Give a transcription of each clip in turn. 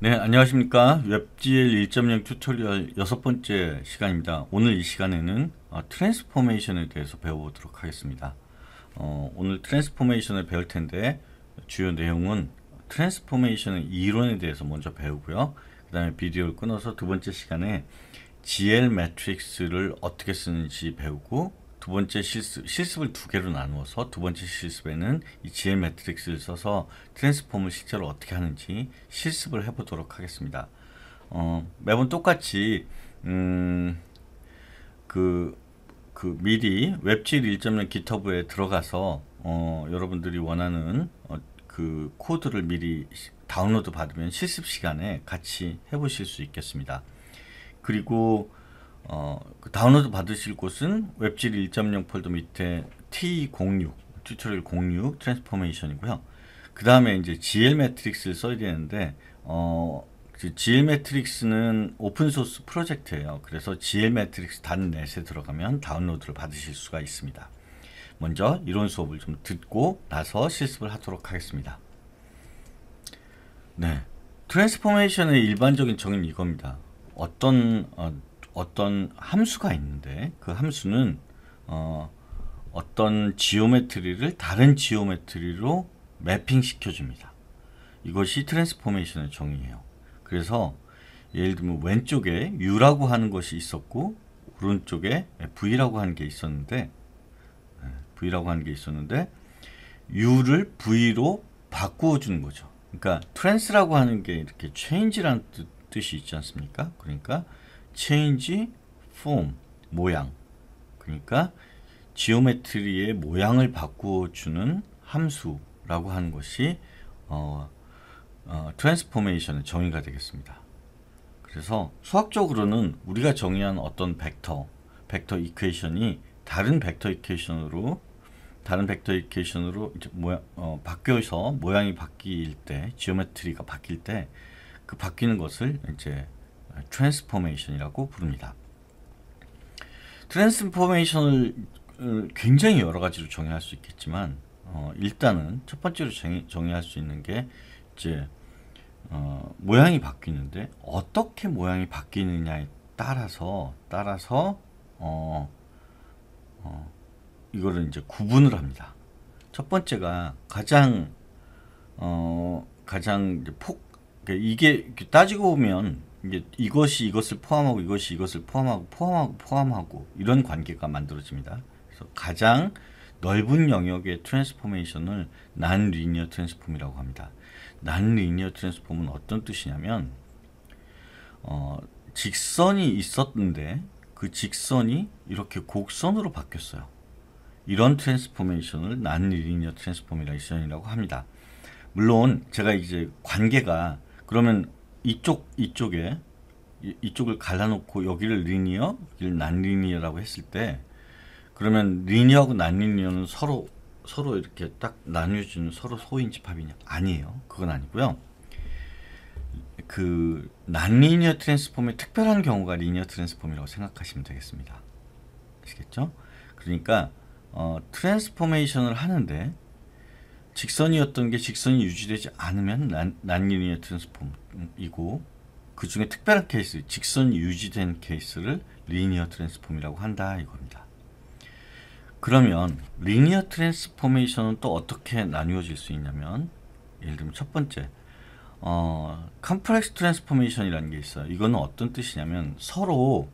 네, 안녕하십니까. 웹GL 1.0 튜토리얼 여섯 번째 시간입니다. 오늘 이 시간에는 어, 트랜스포메이션에 대해서 배워보도록 하겠습니다. 어, 오늘 트랜스포메이션을 배울 텐데 주요 내용은 트랜스포메이션의 이론에 대해서 먼저 배우고요. 그 다음에 비디오를 끊어서 두 번째 시간에 GL 매트릭스를 어떻게 쓰는지 배우고 두 번째 실습, 실습을 두 개로 나누어서 두 번째 실습에는 이 GL 매트릭스를 써서 트랜스폼을 실제로 어떻게 하는지 실습을 해보도록 하겠습니다. 어, 매번 똑같이 음, 그, 그 미리 웹질 1.0 기터브에 들어가서 어, 여러분들이 원하는 어, 그 코드를 미리 다운로드 받으면 실습 시간에 같이 해보실 수 있겠습니다. 그리고 어, 그 다운로드 받으실 곳은 웹질 1.0 폴더 밑에 T06, 튜토리얼 06 트랜스포메이션이고요. 그 다음에 이제 GL 매트릭스를 써야 되는데 어, GL 매트릭스는 오픈소스 프로젝트예요. 그래서 GL 매트릭스 단넷에 들어가면 다운로드를 받으실 수가 있습니다. 먼저 이론 수업을 좀 듣고 나서 실습을 하도록 하겠습니다. 네, 트랜스포메이션의 일반적인 정의는 이겁니다. 어떤 어, 어떤 함수가 있는데 그 함수는 어, 어떤 지오메트리를 다른 지오메트리로 매핑 시켜줍니다. 이것이 트랜스포메이션의 정의예요. 그래서 예를 들면 왼쪽에 U라고 하는 것이 있었고 오른쪽에 V라고 하는 게 있었는데 예, V라고 하는 게 있었는데 U를 V로 바꾸어 주는 거죠. 그러니까 트랜스라고 하는 게 이렇게 c h a 라는뜻 뜻이 있지 않습니까? 그러니까 change form 모양 그러니까 지오메트리의 모양을 바꾸어 주는 함수라고 하는 것이 어, 어, 트랜스포메이션의 정의가 되겠습니다. 그래서 수학적으로는 우리가 정의한 어떤 벡터, 벡터 이퀘이션이 다른 벡터 이퀘이션으로 다른 벡터 이퀘이션으로 이제 모양 어, 바뀌어서 모양이 바뀔 때, 지오메트리가 바뀔 때그 바뀌는 것을 이제 트랜스포메이션이라고 부릅니다. 트랜스포메이션을 굉장히 여러 가지로 정의할 수 있겠지만 어, 일단은 첫 번째로 정의, 할수 있는 게 이제 어, 모양이 바뀌는데 어떻게 모양이 바뀌느냐에 따라서 따라서 어, 어 이거를 이제 구분을 합니다. 첫 번째가 가장 어, 가장 폭 그러니까 이게 따지고 보면 이게 이것이 이것을 포함하고 이것이 이것을 포함하고 포함하고 포함하고 이런 관계가 만들어집니다. 그래서 가장 넓은 영역의 트랜스포메이션을 난 리니어 트랜스폼이라고 합니다. 난 리니어 트랜스폼은 어떤 뜻이냐면 어, 직선이 있었는데 그 직선이 이렇게 곡선으로 바뀌었어요. 이런 트랜스포메이션을 난 리니어 트랜스폼이라고 합니다. 물론 제가 이제 관계가 그러면 이쪽 이쪽에 이쪽을 갈라놓고 여기를 리니어, 여기를 난리니어라고 했을 때 그러면 리니어하고 난리니어는 서로 서로 이렇게 딱 나뉘어지는 서로 소인 집합이냐? 아니에요. 그건 아니고요. 그 난리니어 트랜스폼의 특별한 경우가 리니어 트랜스폼이라고 생각하시면 되겠습니다. 아시겠죠? 그러니까 어, 트랜스포메이션을 하는데 직선이었던 게 직선이 유지되지 않으면 난, 난리니어 트랜스폼이고 그 중에 특별한 케이스, 직선이 유지된 케이스를 리니어 트랜스폼이라고 한다 이겁니다. 그러면 리니어 트랜스포메이션은 또 어떻게 나누어질 수 있냐면 예를 들면 첫 번째 어, 컴플렉스 트랜스포메이션이라는 게 있어요. 이거는 어떤 뜻이냐면 서로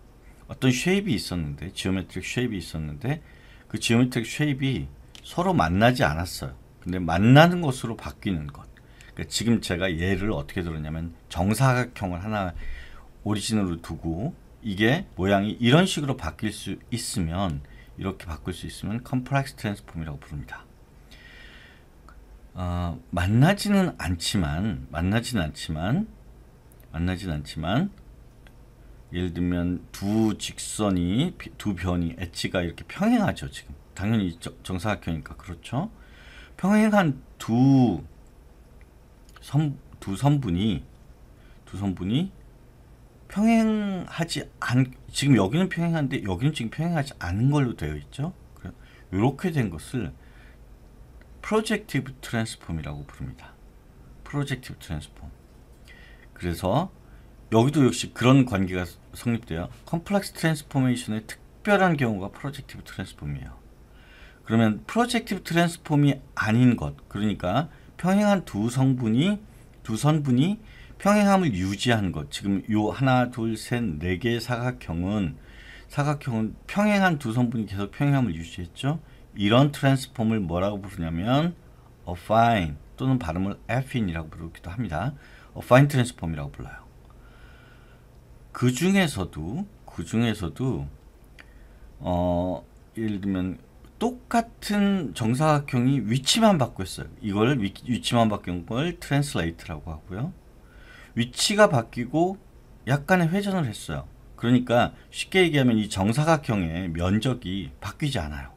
어떤 쉐입이 있었는데 지오메트릭 쉐입이 있었는데 그 지오메트릭 쉐입이 서로 만나지 않았어요. 근데 만나는 것으로 바뀌는 것. 그러니까 지금 제가 예를 어떻게 들었냐면 정사각형을 하나 오리진으로 두고 이게 모양이 이런 식으로 바뀔 수 있으면 이렇게 바꿀 수 있으면 컴플렉스 트랜스폼이라고 부릅니다. 어, 만나지는 않지만 만나지는 않지만 만나지는 않지만 예를 들면 두 직선이 두 변이 엣지가 이렇게 평행하죠 지금 당연히 정사각형이니까 그렇죠 평행한 두 선, 두 선분이 두 선분이 평행하지 않 지금 여기는 평행한데 여기는 지금 평행하지 않은 걸로 되어 있죠. 이렇게 된 것을 프로젝티브 트랜스폼이라고 부릅니다. 프로젝티브 트랜스폼. 그래서 여기도 역시 그런 관계가 성립돼요. 컴플렉스 트랜스포메이션의 특별한 경우가 프로젝티브 트랜스폼이에요. 그러면 프로젝티브 트랜스폼이 아닌 것 그러니까 평행한 두 성분이 두 선분이 평행함을 유지한 것 지금 요 하나 둘 셋 네 개의 사각형은 사각형은 평행한 두성분이 계속 평행함을 유지했죠 이런 트랜스폼을 뭐라고 부르냐면 affine 또는 발음을 affine이라고 부르기도 합니다 affine 트랜스폼이라고 불러요 그 중에서도 그 중에서도 어 예를 들면 똑같은 정사각형이 위치만 바뀌었어요. 이걸 위, 치만 바뀐 걸 트랜스레이트라고 하고요. 위치가 바뀌고 약간의 회전을 했어요. 그러니까 쉽게 얘기하면 이 정사각형의 면적이 바뀌지 않아요.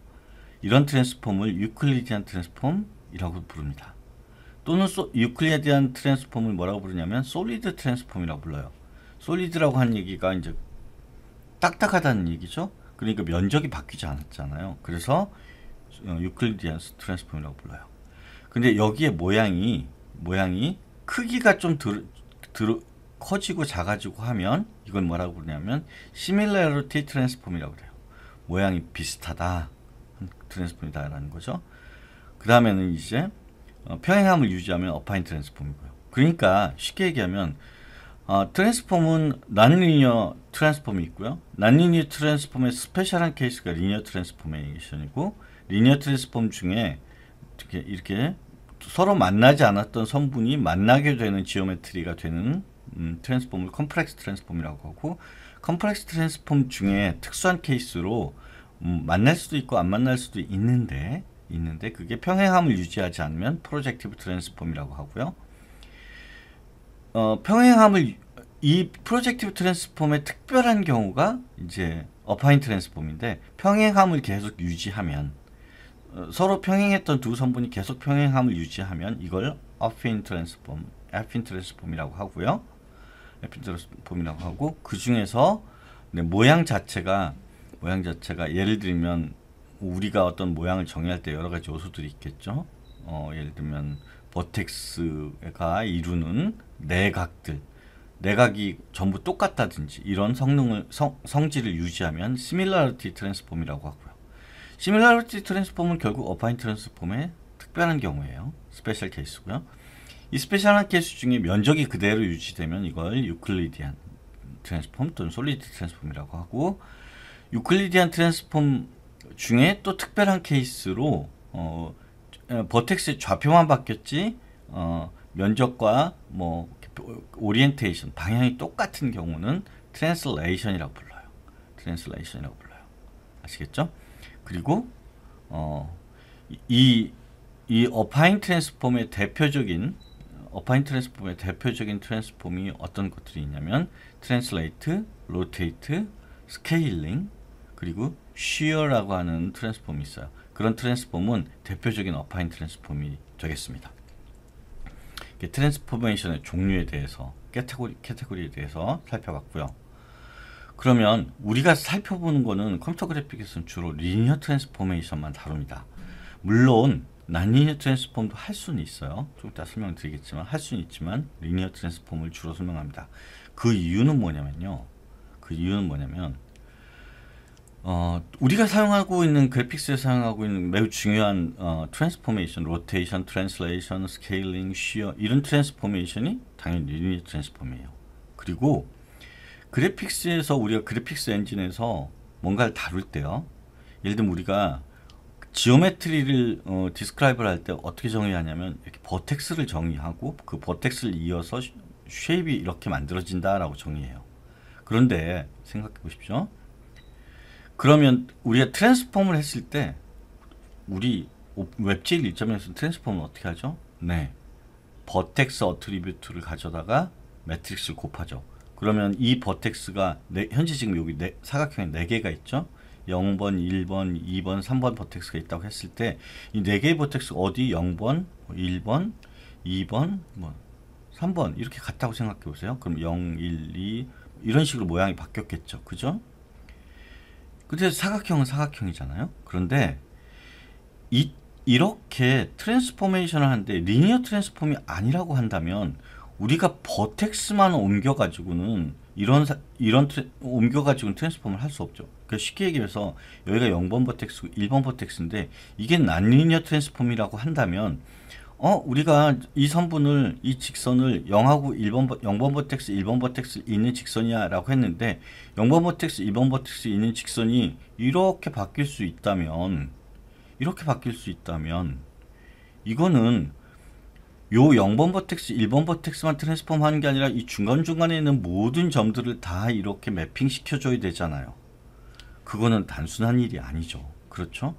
이런 트랜스폼을 유클리디안 트랜스폼이라고 부릅니다. 또는 소, 유클리디안 트랜스폼을 뭐라고 부르냐면 솔리드 트랜스폼이라고 불러요. 솔리드라고 한 얘기가 이제 딱딱하다는 얘기죠. 그러니까 그 면적이 바뀌지 않았잖아요. 그래서 어, 유클리디안 트랜스폼이라고 불러요. 근데 여기에 모양이 모양이 크기가 좀 들, 들, 커지고 작아지고 하면 이걸 뭐라고 부르냐면 s i m i l a r i t 이라고 그래요. 모양이 비슷하다. 트랜스폼이다라는 거죠. 그 다음에는 이제 어, 평행함을 유지하면 어파인 트랜스폼이고요. 그러니까 쉽게 얘기하면 어, 트랜스폼은 난리니어 트랜스폼이 있고요. 난리니어 트랜스폼의 스페셜한 케이스가 리니어 트랜스포메이션이고 리니어 트랜스폼 중에 이렇게, 이렇게 서로 만나지 않았던 성분이 만나게 되는 지오메트리가 되는 음, 트랜스폼을 컴플렉스 트랜스폼이라고 하고 컴플렉스 트랜스폼 중에 특수한 케이스로 음, 만날 수도 있고 안 만날 수도 있는데 있는데 그게 평행함을 유지하지 않으면 프로젝티브 트랜스폼이라고 하고요. 어, 평행함을 이 프로젝티브 트랜스폼의 특별한 경우가 이제 어파인 트랜스폼인데 평행함을 계속 유지하면 어, 서로 평행했던 두 선분이 계속 평행함을 유지하면 이걸 어핀 트랜스폼, 에핀 트랜스폼이라고 하고요. 에핀 트랜스폼이라고 하고 그 중에서 네, 모양 자체가 모양 자체가 예를 들면 우리가 어떤 모양을 정의할 때 여러 가지 요소들이 있겠죠. 어, 예를 들면 버텍스가 이루는 내각들 내각이 전부 똑같다든지 이런 성능을 성, 성질을 유지하면 시밀라리티 트랜스폼이라고 하고요. 시밀라리티 트랜스폼은 결국 어파인 트랜스폼의 특별한 경우예요. 스페셜 케이스고요. 이 스페셜한 케이스 중에 면적이 그대로 유지되면 이걸 유클리디안 트랜스폼 또는 솔리드 트랜스폼이라고 하고 유클리디안 트랜스폼 중에 또 특별한 케이스로 어, 어, 버텍스 좌표만 바뀌었지 어, 면적과 뭐 오리엔테이션 방향이 똑같은 경우는 트랜슬레이션이라고 불러요. 트랜슬레이션이라고 불러요. 아시겠죠? 그리고 어, 이, 이 어파인 트랜스폼의 대표적인 어파인 트랜스폼의 대표적인 트랜스폼이 어떤 것들이 있냐면 트랜슬레이트, 로테이트, 스케일링, 그리고 쉬어라고 하는 트랜스폼이 있어요. 그런 트랜스폼은 대표적인 어파인 트랜스폼이 되겠습니다. 트랜스포메이션의 종류에 대해서 캐테고리, 캐테고리에 대해서 살펴봤고요. 그러면 우리가 살펴보는 거는 컴퓨터 그래픽에서는 주로 리니어 트랜스포메이션만 다룹니다. 물론 난리니어 트랜스폼도 할 수는 있어요. 좀 이따 설명드리겠지만 할 수는 있지만 리니어 트랜스폼을 주로 설명합니다. 그 이유는 뭐냐면요. 그 이유는 뭐냐면 어, 우리가 사용하고 있는 그래픽스에 사용하고 있는 매우 중요한 어, 트랜스포메이션, 로테이션, 트랜슬레이션, 스케일링, 쉬어 이런 트랜스포메이션이 당연히 유닛 트랜스폼이에요. 그리고 그래픽스에서 우리가 그래픽스 엔진에서 뭔가를 다룰 때요. 예를 들면 우리가 지오메트리를 어, 디스크라이브를 할때 어떻게 정의하냐면 이렇게 버텍스를 정의하고 그 버텍스를 이어서 쉐입이 이렇게 만들어진다라고 정의해요. 그런데 생각해 보십시오. 그러면 우리가 트랜스폼을 했을 때 우리 웹젤 일0에서 트랜스폼은 어떻게 하죠? 네. 버텍스 어트리뷰트를 가져다가 매트릭스를 곱하죠. 그러면 이 버텍스가 네, 현재 지금 여기 네, 사각형에 4개가 있죠. 0번, 1번, 2번, 3번 버텍스가 있다고 했을 때이 4개의 버텍스 어디 0번, 1번, 2번, 뭐 3번 이렇게 같다고 생각해 보세요. 그럼 0, 1, 2 이런 식으로 모양이 바뀌었겠죠. 그죠? 근데 사각형은 사각형이잖아요. 그런데 이, 이렇게 트랜스포메이션을 하는데 리니어 트랜스폼이 아니라고 한다면 우리가 버텍스만 옮겨가지고는 이런 이런 트레, 옮겨가지고는 트랜스폼을 할 수 없죠. 그러니까 쉽게 얘기해서 여기가 0번 버텍스고 1번 버텍스인데 이게 난리니어 트랜스폼이라고 한다면 어 우리가 이 선분을 이 직선을 0하고 1번 0번 버텍스 1번 버텍스 있는 직선이야라고 했는데 0번 버텍스 1번 버텍스 있는 직선이 이렇게 바뀔 수 있다면 이렇게 바뀔 수 있다면 이거는 요 0번 버텍스 1번 버텍스만 트랜스폼 하는 게 아니라 이 중간중간에 있는 모든 점들을 다 이렇게 매핑 시켜줘야 되잖아요. 그거는 단순한 일이 아니죠. 그렇죠?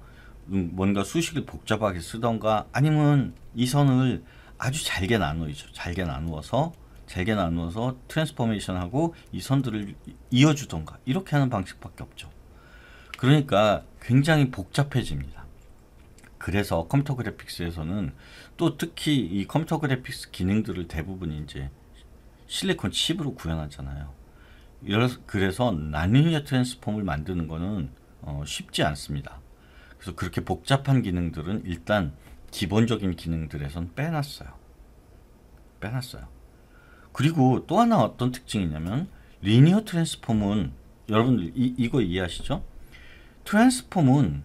음, 뭔가 수식을 복잡하게 쓰던가 아니면 이 선을 아주 잘게 나누죠. 잘게 나누어서 잘게 나누어서 트랜스포메이션하고 이 선들을 이어주던가 이렇게 하는 방식밖에 없죠. 그러니까 굉장히 복잡해집니다. 그래서 컴퓨터 그래픽스에서는 또 특히 이 컴퓨터 그래픽스 기능들을 대부분 이제 실리콘 칩으로 구현하잖아요. 그래서 나뉘어 트랜스폼을 만드는 거는 어, 쉽지 않습니다. 그래서 그렇게 복잡한 기능들은 일단 기본적인 기능들에선 빼놨어요. 빼놨어요. 그리고 또 하나 어떤 특징이냐면 리니어 트랜스폼은 여러분들 이, 이거 이해하시죠? 트랜스폼은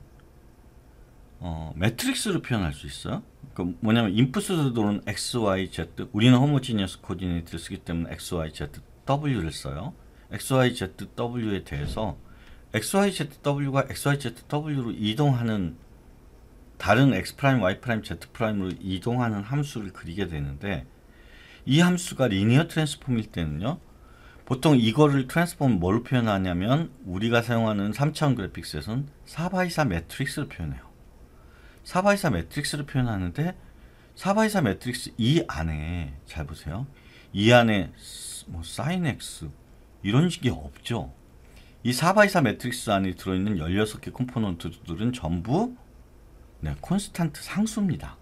어, 매트릭스로 표현할 수 있어요. 그러니까 뭐냐면 인풋으로 들어오 x, y, z 우리는 호모지니어스 코디네이트를 쓰기 때문에 x, y, z, w를 써요. x, y, z, w에 대해서 XYZW가 XYZW로 이동하는 다른 X 프라임, Y 프라임, Z 프라임으로 이동하는 함수를 그리게 되는데 이 함수가 리니어 트랜스폼일 때는요. 보통 이거를 트랜스폼 뭘로 표현하냐면 우리가 사용하는 3차원 그래픽셋은서는 4x4 매트릭스로 표현해요. 4x4 매트릭스로 표현하는데 4x4 매트릭스 이 안에 잘 보세요. 이 안에 뭐 s i x 이런 식이 없죠. 이 4x4 매트릭스 안에 들어있는 16개 컴포넌트들은 전부 네, 콘스탄트 상수입니다.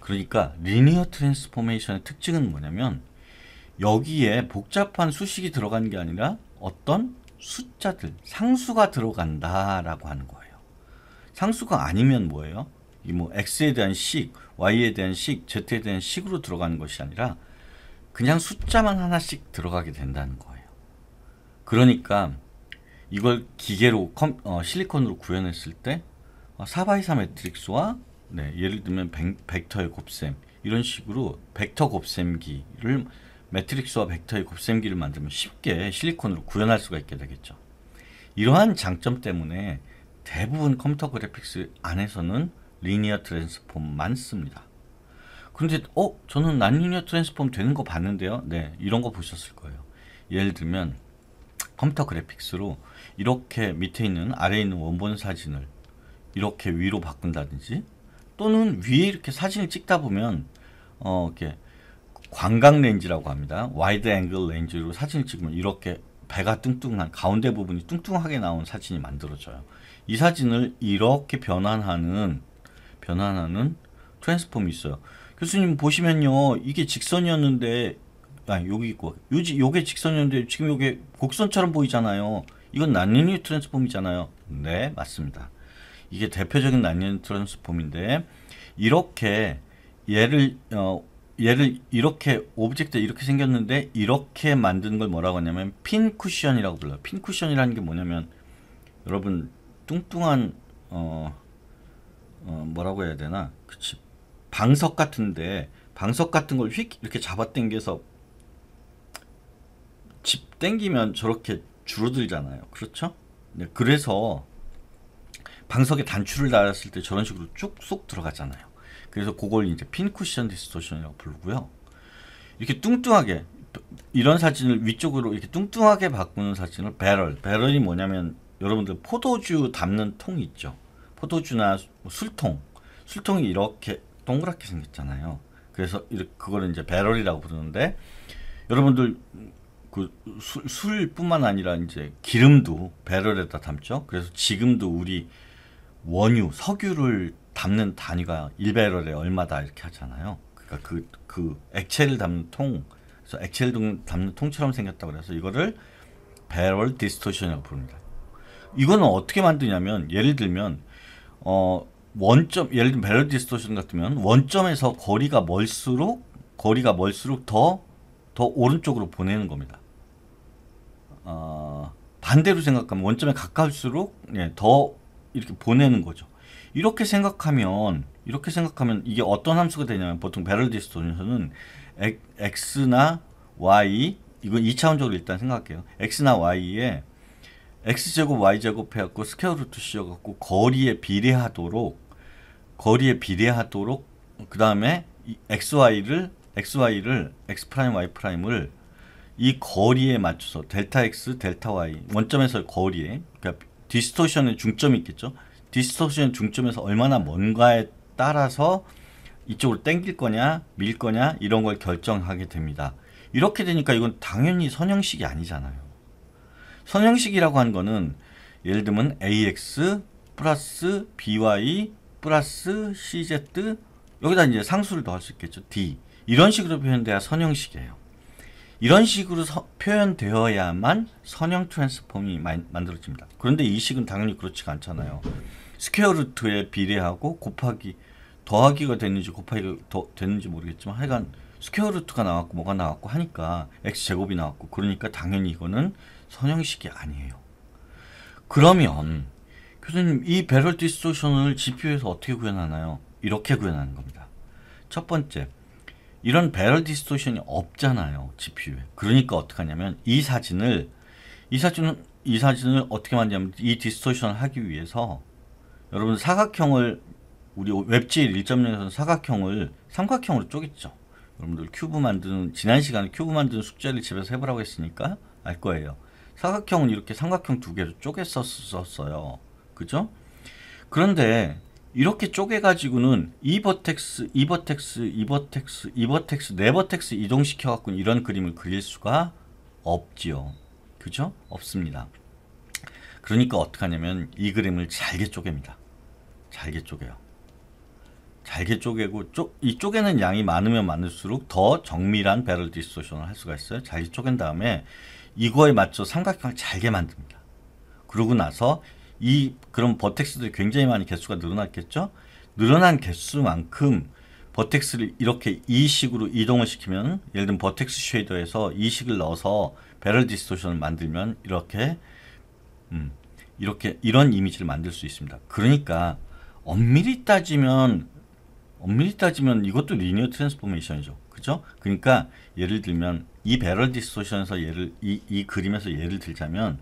그러니까 리니어 트랜스포메이션의 특징은 뭐냐면 여기에 복잡한 수식이 들어간 게 아니라 어떤 숫자들, 상수가 들어간다라고 하는 거예요. 상수가 아니면 뭐예요? 이 뭐 x에 대한 식, y에 대한 식, z에 대한 식으로 들어가는 것이 아니라 그냥 숫자만 하나씩 들어가게 된다는 거예요. 그러니까 이걸 기계로 컴, 어, 실리콘으로 구현했을 때 4x4 어, 매트릭스와 네, 예를 들면 벡, 터의 곱셈 이런 식으로 벡터 곱셈기를 매트릭스와 벡터의 곱셈기를 만들면 쉽게 실리콘으로 구현할 수가 있게 되겠죠. 이러한 장점 때문에 대부분 컴퓨터 그래픽스 안에서는 리니어 트랜스폼만 씁니다. 그런데 어? 저는 난리니어 트랜스폼 되는 거 봤는데요. 네, 이런 거 보셨을 거예요. 예를 들면 컴퓨터 그래픽스로 이렇게 밑에 있는 아래에 있는 원본 사진을 이렇게 위로 바꾼다든지 또는 위에 이렇게 사진을 찍다 보면 어 이렇게 광각 렌즈라고 합니다. 와이드 앵글 렌즈로 사진을 찍으면 이렇게 배가 뚱뚱한 가운데 부분이 뚱뚱하게 나온 사진이 만들어져요. 이 사진을 이렇게 변환하는 변환하는 트랜스폼이 있어요. 교수님 보시면요. 이게 직선이었는데 아 여기 있고 요지 요게 직선이었는데 지금 요게 곡선처럼 보이잖아요. 이건 난리뉴 트랜스폼이잖아요. 네 맞습니다. 이게 대표적인 난리뉴 트랜스폼인데 이렇게 얘를 어, 얘를 이렇게 오브젝트 이렇게 생겼는데 이렇게 만드는 걸 뭐라고 하냐면 핀 쿠션이라고 불러요. 핀 쿠션이라는 게 뭐냐면 여러분 뚱뚱한 어, 어 뭐라고 해야 되나 그치 방석 같은데 방석 같은 걸 휙 이렇게 잡아당겨서 땡기면 저렇게 줄어들잖아요. 그렇죠? 네, 그래서 방석에 단추를 달았을 때 저런 식으로 쭉 쏙 들어가잖아요. 그래서 그걸 이제 핀 쿠션 디스토션이라고 부르고요. 이렇게 뚱뚱하게 이런 사진을 위쪽으로 이렇게 뚱뚱하게 바꾸는 사진을 배럴. 배럴이 뭐냐면 여러분들 포도주 담는 통 있죠. 포도주나 뭐 술통. 술통이 이렇게 동그랗게 생겼잖아요. 그래서 이렇게 그걸 이제 배럴이라고 부르는데 여러분들 그 술, 뿐만 아니라 이제 기름도 배럴에다 담죠. 그래서 지금도 우리 원유, 석유를 담는 단위가 1배럴에 얼마다 이렇게 하잖아요. 그러니까 그, 그 액체를 담는 통, 그래서 액체를 담는 통처럼 생겼다 그래서 이거를 배럴 디스토션이라고 부릅니다. 이거는 어떻게 만드냐면 예를 들면 어 원점 예를 들면 배럴 디스토션 같으면 원점에서 거리가 멀수록 거리가 멀수록 더더 오른쪽으로 보내는 겁니다. 어, 반대로 생각하면 원점에 가까울수록 예, 더 이렇게 보내는 거죠. 이렇게 생각하면 이렇게 생각하면 이게 어떤 함수가 되냐면 보통 배럴 디스토에서는 x나 y 이건 2차원적으로 일단 생각해요. x나 y에 x제곱 y제곱 해갖고 스퀘어 루트 씌워갖고 거리에 비례하도록 거리에 비례하도록 그 다음에 xy를 xy를 x 프라임 y 프라임을 이 거리에 맞춰서 델타 x 델타 y 원점에서 거리에 그러니까 디스토션의 중점이 있겠죠. 디스토션 중점에서 얼마나 먼가에 따라서 이쪽으로 땡길 거냐 밀 거냐 이런 걸 결정하게 됩니다. 이렇게 되니까 이건 당연히 선형식이 아니잖아요. 선형식이라고 한 거는 예를 들면 ax 플러스 by 플러스 cz 여기다 이제 상수를 더할 수 있겠죠. d 이런 식으로 표현돼야 선형식이에요. 이런 식으로 서, 표현되어야만 선형 트랜스폼이 마, 만들어집니다. 그런데 이 식은 당연히 그렇지가 않잖아요. 스퀘어 루트에 비례하고 곱하기 더하기가 됐는지 곱하기가 더, 됐는지 모르겠지만 하여간 스퀘어 루트가 나왔고 뭐가 나왔고 하니까 x제곱이 나왔고 그러니까 당연히 이거는 선형식이 아니에요. 그러면 교수님 이 배럴 디스토션을 GPU에서 어떻게 구현하나요? 이렇게 구현하는 겁니다. 첫 번째 이런 배럴 디스토션이 없잖아요 GPU에 그러니까 어떻게 하냐면 이 사진을 이 사진은 이 사진을 어떻게 만드냐면 이 디스토션을 하기 위해서 여러분 사각형을 우리 웹질 1.0에서는 사각형을 삼각형으로 쪼갰죠 여러분들 큐브 만드는 지난 시간에 큐브 만드는 숙제를 집에서 해보라고 했으니까 알 거예요 사각형은 이렇게 삼각형 두 개로 쪼개서 썼어요 그죠? 그런데 이렇게 쪼개가지고는 이 버텍스, 이 버텍스, 이 버텍스, 이 버텍스, 네 버텍스 이동시켜갖고 이런 그림을 그릴 수가 없지요. 그죠? 없습니다. 그러니까 어떡 하냐면 이 그림을 잘게 쪼갭니다. 잘게 쪼개요. 잘게 쪼개고 쪼, 이 쪼개는 양이 많으면 많을수록 더 정밀한 배럴 디스토션을 할 수가 있어요. 잘게 쪼갠 다음에 이거에 맞춰 삼각형을 잘게 만듭니다. 그러고 나서 이 그런 버텍스들이 굉장히 많이 개수가 늘어났겠죠. 늘어난 개수만큼 버텍스를 이렇게 이 식으로 이동을 시키면 예를 들면 버텍스 쉐이더에서 이 식을 넣어서 배럴 디스토션을 만들면 이렇게 음, 이렇게 이런 이미지를 만들 수 있습니다. 그러니까 엄밀히 따지면 엄밀히 따지면 이것도 리니어 트랜스포메이션이죠. 그죠? 그러니까 예를 들면 이 배럴 디스토션에서 예를 이, 이 그림에서 예를 들자면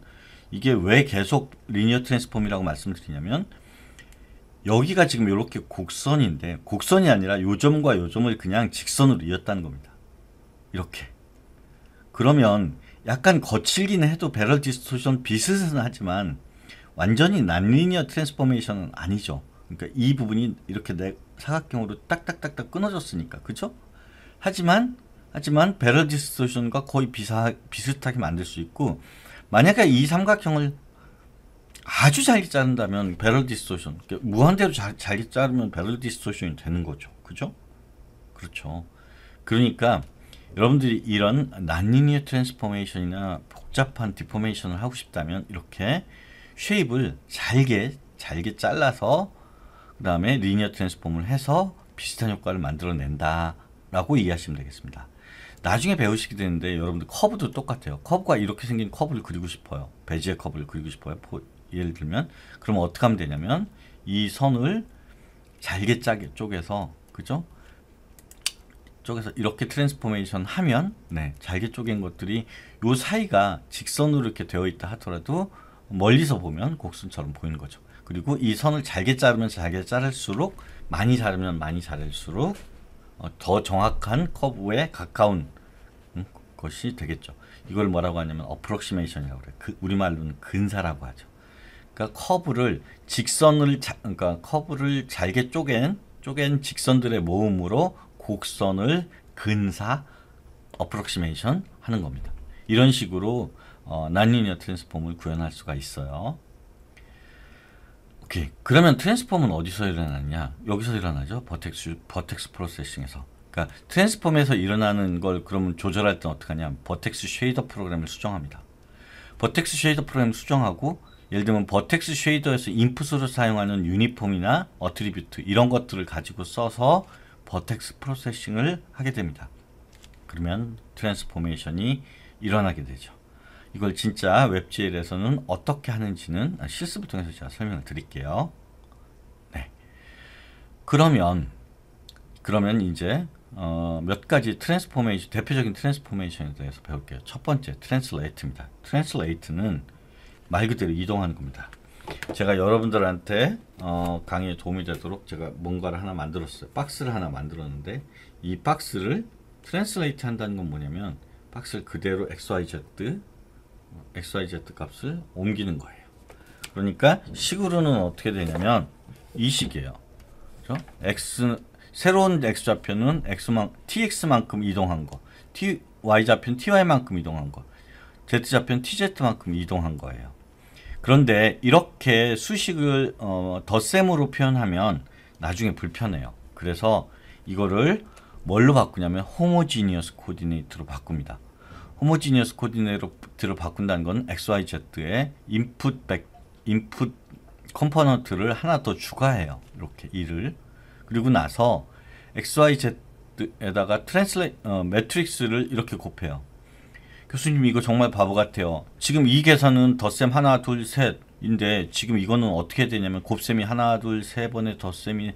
이게 왜 계속 리니어 트랜스폼이라고 말씀드리냐면 여기가 지금 이렇게 곡선인데 곡선이 아니라 요점과 요점을 그냥 직선으로 이었다는 겁니다. 이렇게. 그러면 약간 거칠긴 해도 배럴 디스토션 비슷은 하지만 완전히 난리니어 트랜스포메이션은 아니죠. 그러니까 이 부분이 이렇게 내 사각형으로 딱딱딱딱 끊어졌으니까. 그죠? 하지만 하지만 배럴 디스토션과 거의 비사, 비슷하게 만들 수 있고 만약에 이 삼각형을 아주 잘게 자른다면 배럴 디스토션 무한대로 잘, 잘 자르면 배럴 디스토션이 되는 거죠. 그죠? 그렇죠. 그러니까 여러분들이 이런 난리니어 트랜스포메이션이나 복잡한 디포메이션을 하고 싶다면 이렇게 쉐입을 잘게 잘게 잘라서 그 다음에 리니어 트랜스폼을 해서 비슷한 효과를 만들어낸다 라고 이해하시면 되겠습니다. 나중에 배우시게 되는데 여러분들 커브도 똑같아요. 커브가 이렇게 생긴 커브를 그리고 싶어요. 베지의 커브를 그리고 싶어요. 포, 예를 들면 그러면 어떻게 하면 되냐면 이 선을 잘게 짜게 쪼개서 그죠? 쪼개서 이렇게 트랜스포메이션 하면 네, 잘게 쪼갠 것들이 요 사이가 직선으로 이렇게 되어 있다 하더라도 멀리서 보면 곡선처럼 보이는 거죠. 그리고 이 선을 잘게 자르면 잘게 자를수록 많이 자르면 많이 자를수록 어, 더 정확한 커브에 가까운 음, 것이 되겠죠. 이걸 뭐라고 하냐면 어프록시메이션이라고 그래요. 그, 우리말로는 근사라고 하죠. 그러니까 커브를 직선을 자, 그러니까 커브를 잘게 쪼갠 쪼갠 직선들의 모음으로 곡선을 근사 어프록시메이션 하는 겁니다. 이런 식으로 어, 난리니어 트랜스폼을 구현할 수가 있어요. 오케이. 그러면 트랜스폼은 어디서 일어나냐? 여기서 일어나죠. 버텍스 버텍스 프로세싱에서. 그러니까 트랜스폼에서 일어나는 걸 그러면 조절할 때어떻 하냐? 버텍스 쉐이더 프로그램을 수정합니다. 버텍스 쉐이더 프로그램 수정하고 예를 들면 버텍스 쉐이더에서 인풋으로 사용하는 유니폼이나 어트리뷰트 이런 것들을 가지고 써서 버텍스 프로세싱을 하게 됩니다. 그러면 트랜스포메이션이 일어나게 되죠. 이걸 진짜 웹GL에서는 어떻게 하는지는 실습을 통해서 제가 설명을 드릴게요. 네. 그러면 그러면 이제 어, 몇 가지 트랜스포메이션 대표적인 트랜스포메이션에 대해서 배울게요. 첫 번째 트랜슬레이트입니다. 트랜슬레이트는 말 그대로 이동하는 겁니다. 제가 여러분들한테 어, 강의에 도움이 되도록 제가 뭔가를 하나 만들었어요. 박스를 하나 만들었는데 이 박스를 트랜슬레이트 한다는 건 뭐냐면 박스를 그대로 XYZ XYZ 값을 옮기는 거예요. 그러니까 식으로는 어떻게 되냐면 이 식이에요. 그렇죠? X, 새로운 X좌표는 X만, TX만큼 이동한 거. T, Y좌표는 TY만큼 이동한 거. Z좌표는 TZ만큼 이동한 거예요. 그런데 이렇게 수식을 어, 덧셈으로 표현하면 나중에 불편해요. 그래서 이거를 뭘로 바꾸냐면 호모지니어스 코디네이트로 바꿉니다. 호모지니어스 코디네이터를 바꾼다는 건 XYZ의 인풋 백 인풋 컴포넌트를 하나 더 추가해요. 이렇게 이를 그리고 나서 XYZ에다가 트랜슬레 어, 매트릭스를 이렇게 곱해요. 교수님 이거 정말 바보 같아요. 지금 이 계산은 덧셈 하나 둘 셋인데 지금 이거는 어떻게 되냐면 곱셈이 하나 둘세 번에 덧셈이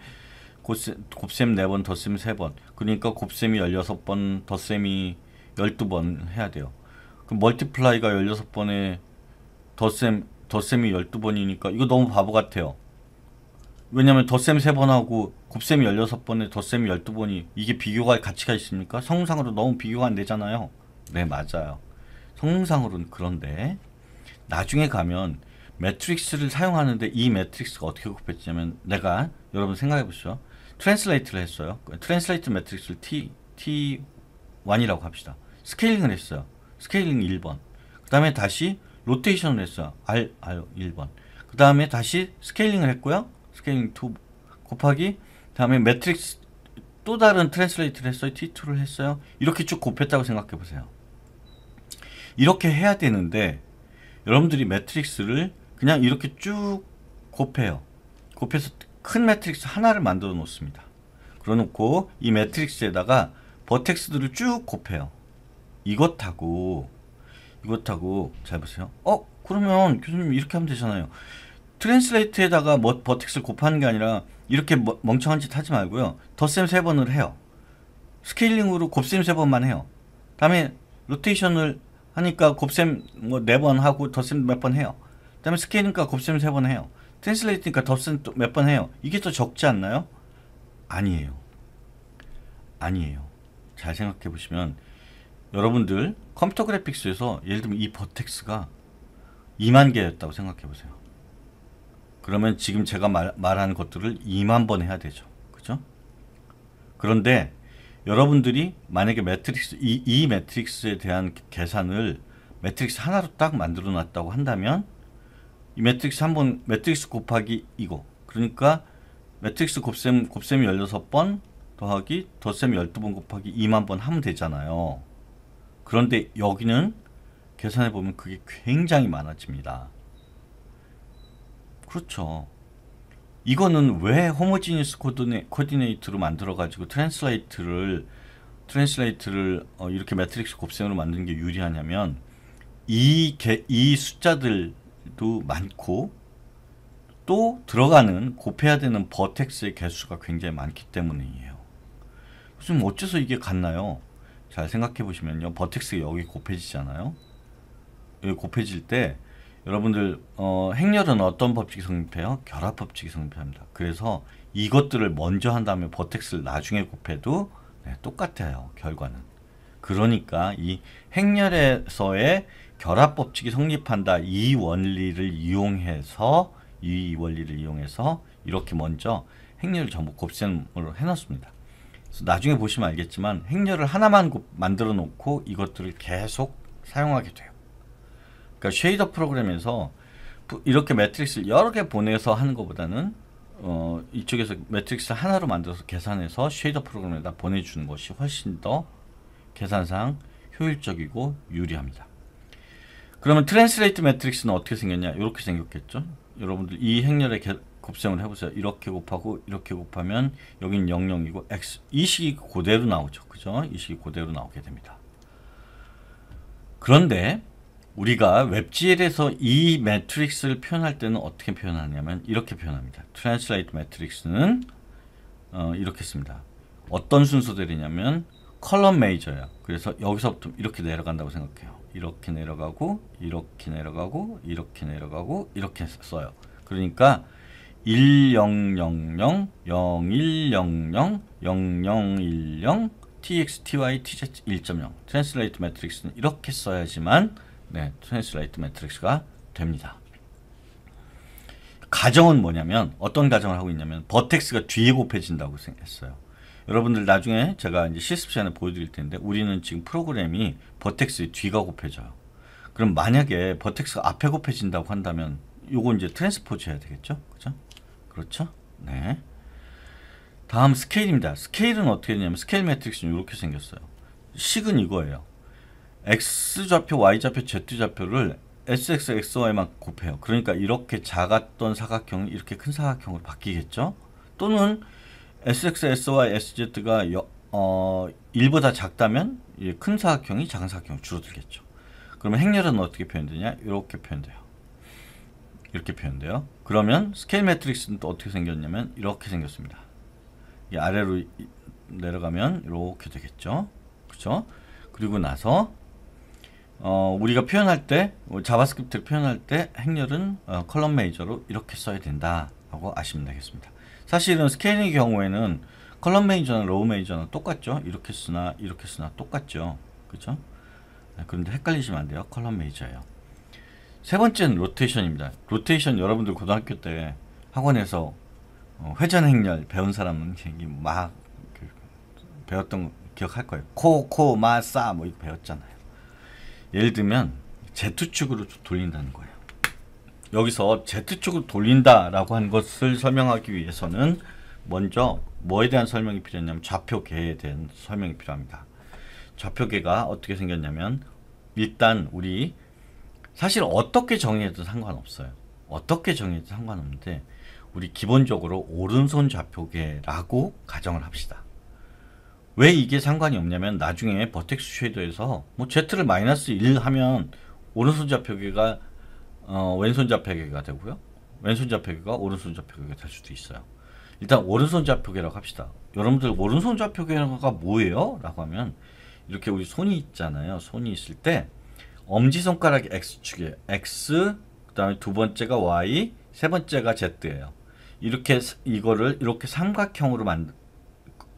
곱셈, 곱셈 네 번 덧셈 세번 그러니까 곱셈이 16번 덧셈이 12번 해야 돼요. 그 멀티플라이가 16번에 덧셈, 덧셈이 12번이니까 이거 너무 바보 같아요. 왜냐면 하 덧셈 3번 하고 곱셈이 16번에 덧셈이 12번이 이게 비교할 가치가 있습니까? 성능상으로 너무 비교가 안 되잖아요. 네, 맞아요. 성능상으로는 그런데 나중에 가면 매트릭스를 사용하는데 이 매트릭스가 어떻게 곱했냐면 내가 여러분 생각해 보시죠. 트랜슬레이트를 했어요. 트랜슬레이트 매트릭스를 T, T1이라고 합시다. 스케일링을 했어요. 스케일링 1번. 그 다음에 다시 로테이션을 했어요. R, R 1번. 그 다음에 다시 스케일링을 했고요. 스케일링 2 곱하기 다음에 매트릭스 또 다른 트랜슬레이트를 했어요. T2를 했어요. 이렇게 쭉 곱했다고 생각해 보세요. 이렇게 해야 되는데 여러분들이 매트릭스를 그냥 이렇게 쭉 곱해요. 곱해서 큰 매트릭스 하나를 만들어 놓습니다. 그러 놓고 이 매트릭스에다가 버텍스들을 쭉 곱해요. 이것하고 이것하고 잘 보세요. 어 그러면 교수님 이렇게 하면 되잖아요. 트랜스레이트에다가 뭐, 버텍스 곱하는 게 아니라 이렇게 뭐 멍청한 짓 하지 말고요. 덧셈 세 번을 해요. 스케일링으로 곱셈 세 번만 해요. 다음에 로테이션을 하니까 곱셈 뭐네 번 하고 덧셈 몇 번 해요. 그다음에 스케일링과 곱셈 세번 해요. 트랜슬레이트니까 덧셈 몇 번 해요. 이게 더 적지 않나요? 아니에요. 아니에요. 잘 생각해 보시면 여러분들 컴퓨터 그래픽스에서 예를 들면 이 버텍스가 2만 개였다고 생각해 보세요. 그러면 지금 제가 말, 말한 것들을 2만 번 해야 되죠. 그죠? 그런데 여러분들이 만약에 매트릭스, 이, 이 매트릭스에 대한 계산을 매트릭스 하나로 딱 만들어 놨다고 한다면 이 매트릭스 한 번, 매트릭스 곱하기 이거. 그러니까 매트릭스 곱셈, 곱셈이 16번 더하기 덧셈 12번 곱하기 2만 번 하면 되잖아요. 그런데 여기는 계산해 보면 그게 굉장히 많아집니다. 그렇죠. 이거는 왜 호모지니스 코드네, 코디네이트로 만들어가지고 트랜슬레이트를 트랜슬레이트를 어, 이렇게 매트릭스 곱셈으로 만드는 게 유리하냐면 이, 개, 이 숫자들도 많고 또 들어가는 곱해야 되는 버텍스의 개수가 굉장히 많기 때문이에요. 그럼 어째서 이게 같나요? 잘 생각해 보시면요. 버텍스 여기 곱해지잖아요. 여기 예, 곱해질 때 여러분들 어, 행렬은 어떤 법칙이 성립해요? 결합 법칙이 성립합니다. 그래서 이것들을 먼저 한 다음에 버텍스를 나중에 곱해도 네, 똑같아요. 결과는. 그러니까 이 행렬에서의 결합 법칙이 성립한다 이 원리를 이용해서 이 원리를 이용해서 이렇게 먼저 행렬을 전부 곱셈으로 해놨습니다. 나중에 보시면 알겠지만 행렬을 하나만 만들어 놓고 이것들을 계속 사용하게 돼요. 그러니까 쉐이더 프로그램에서 이렇게 매트릭스를 여러 개 보내서 하는 것보다는 어, 이쪽에서 매트릭스 하나로 만들어서 계산해서 쉐이더 프로그램에다 보내주는 것이 훨씬 더 계산상 효율적이고 유리합니다. 그러면 트랜스레이트 매트릭스는 어떻게 생겼냐? 이렇게 생겼겠죠? 여러분들 이 행렬의 곱셈을 해보세요. 이렇게 곱하고 이렇게 곱하면 여긴 00이고 x 이 식이 그대로 나오죠. 그죠? 이 식이 그대로 나오게 됩니다. 그런데 우리가 웹GL에서 이 매트릭스를 표현할 때는 어떻게 표현하냐면 이렇게 표현합니다. 트랜슬레이트 매트릭스는 어, 이렇게 씁니다. 어떤 순서대로냐면 컬럼 메이저야. 그래서 여기서부터 이렇게 내려간다고 생각해요. 이렇게 내려가고 이렇게 내려가고 이렇게 내려가고 이렇게 써요. 그러니까 1000000010 txty tz 1.0 트랜슬레이트 매트릭스는 이렇게 써야지만 네, 트랜슬레이트 매트릭스가 됩니다. 가정은 뭐냐면 어떤 가정을 하고 있냐면 버텍스가 뒤에 곱해진다고 생각했어요. 여러분들 나중에 제가 이제 실습 시간에 보여드릴 텐데 우리는 지금 프로그램이 버텍스 뒤가 곱해져요. 그럼 만약에 버텍스가 앞에 곱해진다고 한다면 요거 이제 트랜스포즈 해야 되겠죠? 그죠? 그렇죠? 네. 다음 스케일입니다. 스케일은 어떻게 되냐면 스케일 매트릭스는 이렇게 생겼어요. 식은 이거예요. x좌표, y좌표, z좌표를 sx, xy만 곱해요. 그러니까 이렇게 작았던 사각형이 이렇게 큰 사각형으로 바뀌겠죠? 또는 sx, sy, sz가 여, 어, 1보다 작다면 큰 사각형이 작은 사각형으로 줄어들겠죠. 그러면 행렬은 어떻게 표현되냐? 이렇게 표현돼요. 이렇게 표현돼요. 그러면 스케일 매트릭스는 또 어떻게 생겼냐면 이렇게 생겼습니다. 이 아래로 내려가면 이렇게 되겠죠. 그렇죠? 그리고 나서 어, 우리가 표현할 때 자바스크립트를 표현할 때 행렬은 어, 컬럼 메이저로 이렇게 써야 된다 하고 아시면 되겠습니다. 사실은 스케일의 경우에는 컬럼 메이저나 로우 메이저나 똑같죠. 이렇게 쓰나 이렇게 쓰나 똑같죠. 그렇죠? 그런데 헷갈리시면 안 돼요. 컬럼 메이저예요. 세 번째는 로테이션입니다. 로테이션 여러분들 고등학교 때 학원에서 어, 회전 행렬 배운 사람은 막 그 배웠던 거 기억할 거예요. 코, 코, 마, 싸, 뭐 이거 배웠잖아요. 예를 들면 Z축으로 돌린다는 거예요. 여기서 Z축으로 돌린다라고 한 것을 설명하기 위해서는 먼저 뭐에 대한 설명이 필요했냐면 좌표계에 대한 설명이 필요합니다. 좌표계가 어떻게 생겼냐면 일단 우리 사실 어떻게 정의해도 상관없어요. 어떻게 정의해도 상관없는데 우리 기본적으로 오른손 좌표계라고 가정을 합시다. 왜 이게 상관이 없냐면 나중에 버텍스 쉐이더에서 뭐 Z를 마이너스 1 하면 오른손 좌표계가 어, 왼손 좌표계가 되고요. 왼손 좌표계가 오른손 좌표계가 될 수도 있어요. 일단 오른손 좌표계라고 합시다. 여러분들 오른손 좌표계가 뭐예요? 라고 하면 이렇게 우리 손이 있잖아요. 손이 있을 때 엄지손가락의 X축이에요. X, 그 다음에 두 번째가 Y, 세 번째가 Z예요. 이렇게 이거를 이렇게 삼각형으로 만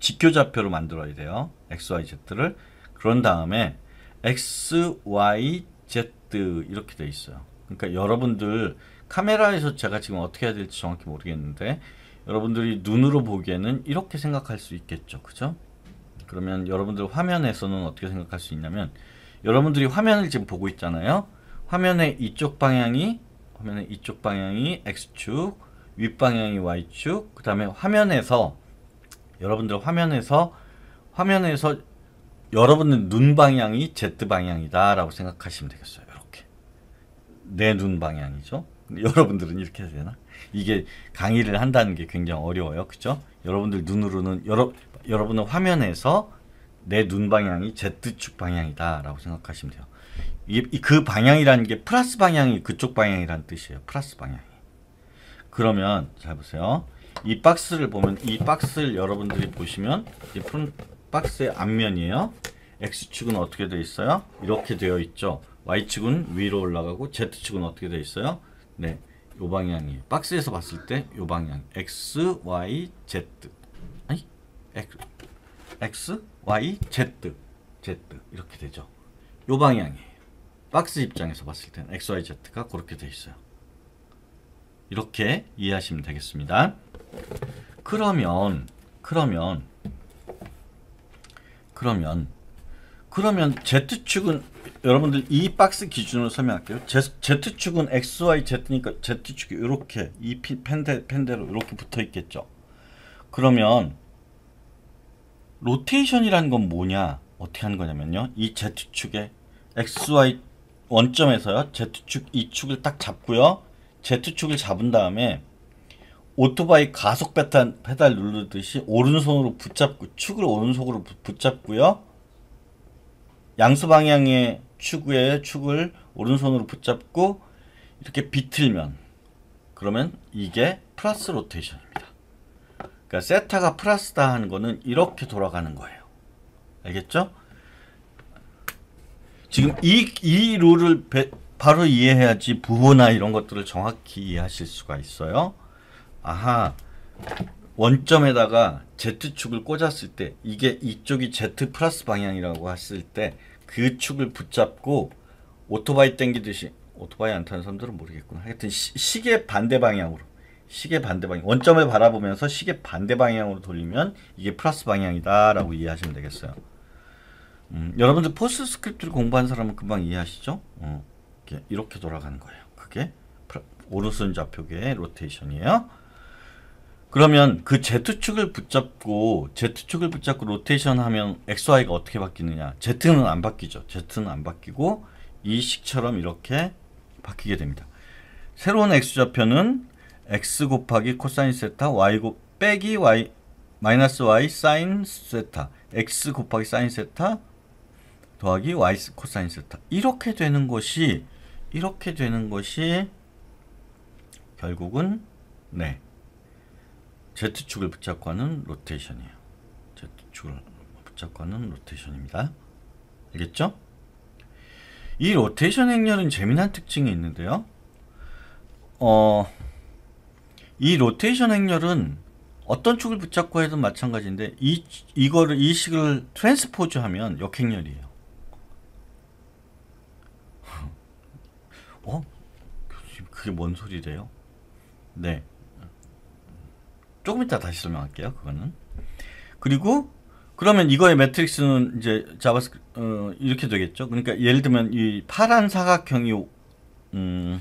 직교좌표로 만들어야 돼요. X, Y, Z를. 그런 다음에 X, Y, Z 이렇게 돼 있어요. 그러니까 여러분들 카메라에서 제가 지금 어떻게 해야 될지 정확히 모르겠는데 여러분들이 눈으로 보기에는 이렇게 생각할 수 있겠죠. 그죠? 그러면 여러분들 화면에서는 어떻게 생각할 수 있냐면 여러분들이 화면을 지금 보고 있잖아요. 화면의 이쪽 방향이 화면의 이쪽 방향이 x축, 윗방향이 y축, 그 다음에 화면에서 여러분들 화면에서 화면에서 여러분의 눈 방향이 z 방향이다 라고 생각하시면 되겠어요. 이렇게 내 눈 방향이죠. 여러분들은 이렇게 해야 되나? 이게 강의를 한다는 게 굉장히 어려워요. 그죠? 여러분들 눈으로는 여러, 여러분은 화면에서 내눈 방향이 Z축 방향이다라고 생각하시면 돼요. 이게 그 방향이라는 게 플러스 방향이 그쪽 방향이란 뜻이에요. 플러스 방향이. 그러면 잘 보세요. 이 박스를 보면 이 박스를 여러분들이 보시면 이트 박스의 앞면이에요. X축은 어떻게 되어 있어요? 이렇게 되어 있죠. Y축은 위로 올라가고 Z축은 어떻게 되어 있어요? 네, 요 방향이에요. 박스에서 봤을 때 요 방향. X, Y, Z. 아니, X, X, Y, Z, Z 이렇게 되죠. 요 방향이에요. 박스 입장에서 봤을 때는 XYZ가 그렇게 돼 있어요. 이렇게 이해하시면 되겠습니다. 그러면 그러면 그러면 그러면 Z축은 여러분들 이 박스 기준으로 설명할게요. Z축은 XYZ니까 Z축이 이렇게 이 펜대, 펜대로 이렇게 붙어 있겠죠. 그러면 로테이션이라는 건 뭐냐? 어떻게 하는 거냐면요. 이 Z축에 XY 원점에서요. Z축, E축을 딱 잡고요. Z축을 잡은 다음에 오토바이 가속 배탈, 페달 누르듯이 오른손으로 붙잡고 축을 오른손으로 붙잡고요. 양수 방향의 축의 축을 오른손으로 붙잡고 이렇게 비틀면 그러면 이게 플러스 로테이션입니다. 그러니까 세타가 플러스다 하는 거는 이렇게 돌아가는 거예요. 알겠죠? 지금 이, 이 룰을 배, 바로 이해해야지 부호나 이런 것들을 정확히 이해하실 수가 있어요. 아하, 원점에다가 Z축을 꽂았을 때 이게 이쪽이 Z 플러스 방향이라고 했을 때 그 축을 붙잡고 오토바이 땡기듯이 오토바이 안 타는 사람들은 모르겠구나. 하여튼 시, 시계 반대 방향으로 시계 반대 방향 원점을 바라보면서 시계 반대 방향으로 돌리면 이게 플러스 방향이다라고 이해하시면 되겠어요. 음, 여러분들 포스 스크립트를 공부한 사람은 금방 이해하시죠? 어, 이렇게, 이렇게 돌아가는 거예요. 그게 오른손 좌표계 로테이션이에요. 그러면 그 Z축을 붙잡고 Z축을 붙잡고 로테이션 하면 XY가 어떻게 바뀌느냐? Z는 안 바뀌죠. Z는 안 바뀌고 이 식처럼 이렇게 바뀌게 됩니다. 새로운 X좌표는 x 곱하기 코사인 세타 y 곱 빼기 y 마이너스 y 사인 세타 x 곱하기 사인 세타 더하기 y 코사인 세타 이렇게 되는 것이 이렇게 되는 것이 결국은 네 Z축을 붙잡고 하는 로테이션이에요. Z축을 붙잡고 하는 로테이션입니다. 알겠죠? 이 로테이션 행렬은 재미난 특징이 있는데요. 어, 이 로테이션 행렬은 어떤 축을 붙잡고 해도 마찬가지인데 이 이거를 이 식을 트랜스포즈하면 역행렬이에요. 어? 그게 뭔 소리래요? 네. 조금 이따 다시 설명할게요. 그거는. 그리고 그러면 이거의 매트릭스는 이제 자바스크 어, 이렇게 되겠죠. 그러니까 예를 들면 이 파란 사각형이 음,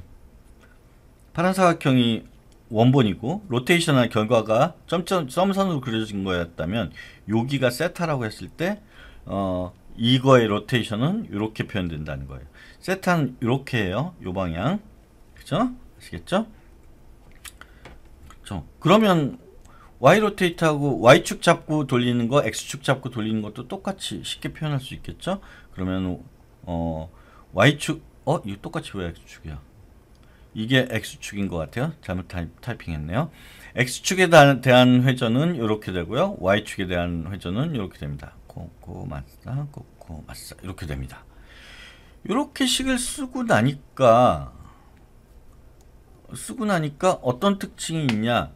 파란 사각형이 원본이고 로테이션한 결과가 점점 점선으로 그려진 거였다면 여기가 세타라고 했을 때 어, 이거의 로테이션은 이렇게 표현된다는 거예요. 세타는 이렇게 해요. 요 방향. 그죠? 아시겠죠? 그죠? 그러면 y 로테이트하고 y축 잡고 돌리는 거, x축 잡고 돌리는 것도 똑같이 쉽게 표현할 수 있겠죠? 그러면 어 y축 어, 이거 똑같이 왜 x축이야? 이게 X축인 것 같아요. 잘못 타이, 핑했네요 X축에 대한 회전은 이렇게 되고요. Y축에 대한 회전은 이렇게 됩니다. 꼬꼬 맞다, 꼬꼬 맞다 이렇게 됩니다. 이렇게 식을 쓰고 나니까 쓰고 나니까 어떤 특징이 있냐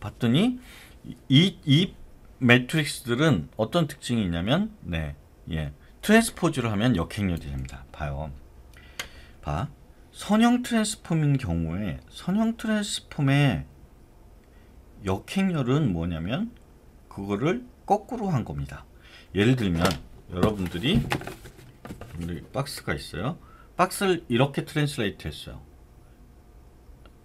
봤더니 이, 이 매트릭스들은 어떤 특징이 있냐면 네, 예, 트랜스포즈를 하면 역행렬이 됩니다. 봐요. 봐. 선형 트랜스폼인 경우에 선형 트랜스폼의 역행렬은 뭐냐면 그거를 거꾸로 한 겁니다. 예를 들면 여러분들이 박스가 있어요. 박스를 이렇게 트랜스레이트 했어요.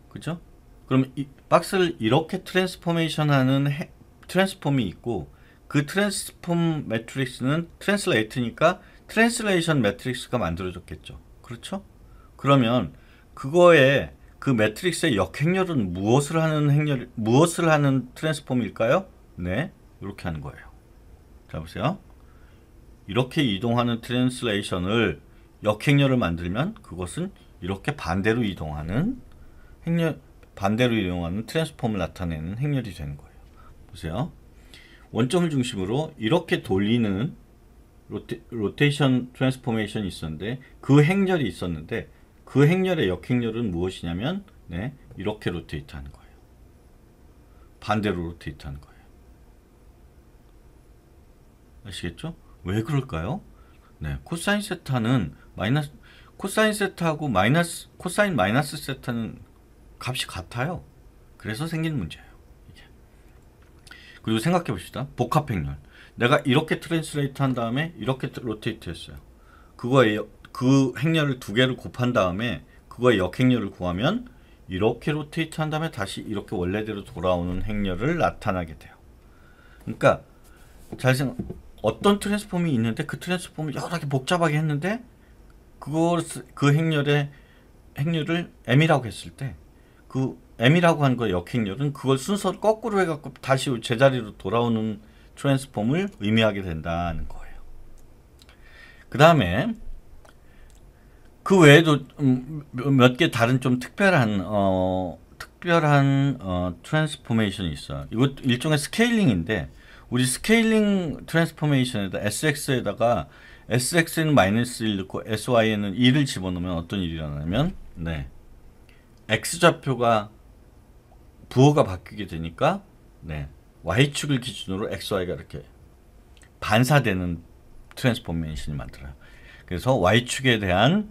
그죠? 그럼 이 박스를 이렇게 트랜스포메이션 하는 해, 트랜스폼이 있고 그 트랜스폼 매트릭스는 트랜스레이트니까 트랜스레이션 매트릭스가 만들어졌겠죠. 그렇죠? 그러면 그거에 그 매트릭스의 역행렬은 무엇을 하는 행렬 무엇을 하는 트랜스폼일까요? 네, 이렇게 하는 거예요. 자 보세요. 이렇게 이동하는 트랜스레이션을 역행렬을 만들면 그것은 이렇게 반대로 이동하는 행렬 반대로 이동하는 트랜스폼을 나타내는 행렬이 되는 거예요. 보세요. 원점을 중심으로 이렇게 돌리는 로테, 로테이션 트랜스포메이션이 있었는데 그 행렬이 있었는데 그 행렬의 역행렬은 무엇이냐면 네, 이렇게 로테이트 하는 거예요. 반대로 로테이트 하는 거예요. 아시겠죠? 왜 그럴까요? 네, 코사인 세타는 마이너스 코사인 세타하고 마이너스 코사인 마이너스 세타는 값이 같아요. 그래서 생긴 문제예요. 이게. 그리고 생각해 봅시다. 복합 행렬. 내가 이렇게 트랜스레이트 한 다음에 이렇게 로테이트 했어요. 그거의 그 행렬을 두 개를 곱한 다음에 그거의 역행렬을 구하면 이렇게 로테이트 한 다음에 다시 이렇게 원래대로 돌아오는 행렬을 나타나게 돼요. 그러니까 잘 생각, 어떤 트랜스폼이 있는데 그 트랜스폼을 여러 개 복잡하게 했는데 그걸 그 행렬의 행렬을 m이라고 했을 때 그 m이라고 한거 역행렬은 그걸 순서를 거꾸로 해갖고 다시 제자리로 돌아오는 트랜스폼을 의미하게 된다는 거예요. 그 다음에 그 외에도 음, 몇개 다른 좀 특별한 어 특별한 어 트랜스포메이션이 있어. 이것 일종의 스케일링인데 우리 스케일링 트랜스포메이션에다 SX에다가 s x 는 마이너스 1 넣고 SY에는 2를 집어넣으면 어떤 일이 일어나냐면 네. X좌표가 부호가 바뀌게 되니까 네. Y축을 기준으로 XY가 이렇게 반사되는 트랜스포메이션이 만들어요. 그래서 Y축에 대한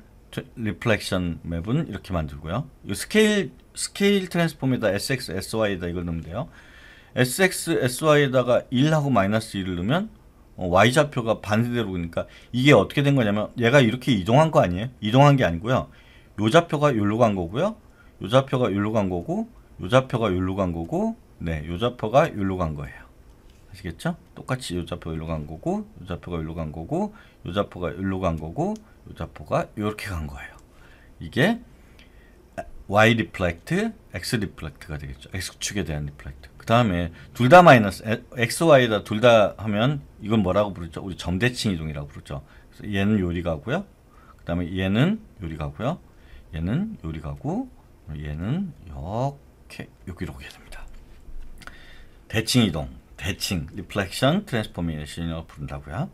리플렉션 맵은 이렇게 만들고요. 이 스케일 스케일 트랜스폼에다 SX, SY에다 이걸 넣으면 돼요. SX, SY에다가 1하고 마이너스 1을 넣으면 어, Y좌표가 반대로 그러니까 이게 어떻게 된 거냐면 얘가 이렇게 이동한 거 아니에요. 이동한 게 아니고요. 요 좌표가 요로 간 거고요. 요 좌표가 요로 간 거고 요 좌표가 요로 간 거고 네, 요 좌표가 요로 간 거예요. 아시겠죠? 똑같이 요 좌표 요로 간 거고 요 좌표가 요로 간 거고 요 좌표가 요로 간 거고 자포가 이렇게 간 거예요. 이게 y r e f l x r e f l 가 되겠죠. x축에 대한 r e f l 그 다음에 둘 다 마이너스, x, y다 둘 다 하면 이건 뭐라고 부르죠? 우리 점대칭 이동이라고 부르죠. 그래서 얘는 요리가고요. 그 다음에 얘는 요리가고요. 얘는 요리가고 얘는 이렇게 여기로 오게 됩니다. 대칭 이동, 대칭, reflection, t 이라고 부른다고요.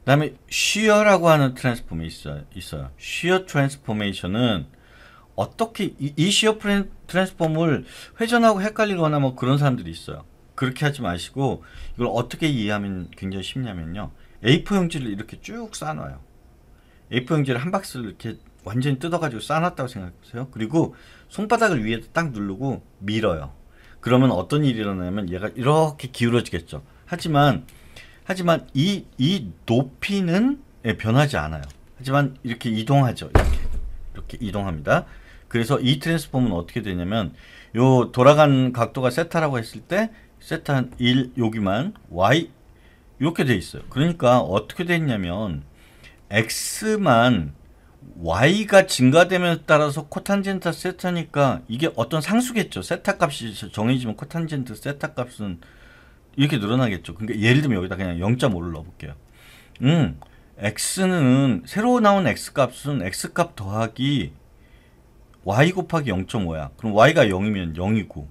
그 다음에 쉬어라고 하는 트랜스폼이 있어, 있어요. 쉬어 트랜스포메이션은 어떻게 이, 쉬어 트랜스폼을 회전하고 헷갈리거나 뭐 그런 사람들이 있어요. 그렇게 하지 마시고 이걸 어떻게 이해하면 굉장히 쉽냐면요. A4 용지를 이렇게 쭉쌓아놔요 A4 용지를 한 박스를 이렇게 완전히 뜯어가지고 쌓아놨다고 생각하세요. 그리고 손바닥을 위에 딱 누르고 밀어요. 그러면 어떤 일이 일어나냐면 얘가 이렇게 기울어지겠죠. 하지만 하지만 이, 이 높이는 예, 변하지 않아요. 하지만 이렇게 이동하죠. 이렇게. 이렇게 이동합니다. 그래서 이 트랜스폼은 어떻게 되냐면 요 돌아간 각도가 세타라고 했을 때 세타 1 여기만 y 이렇게 돼 있어요. 그러니까 어떻게 됐냐면 x만 y가 증가되면 따라서 코탄젠트 세타니까 이게 어떤 상수겠죠. 세타 값이 정해지면 코탄젠트 세타 값은 이렇게 늘어나겠죠. 그러니까 예를 들면 여기다 그냥 0.5를 넣어볼게요. 음, x는 새로 나온 x 값은 x 값 더하기 y 곱하기 0.5야. 그럼 y가 0이면 0이고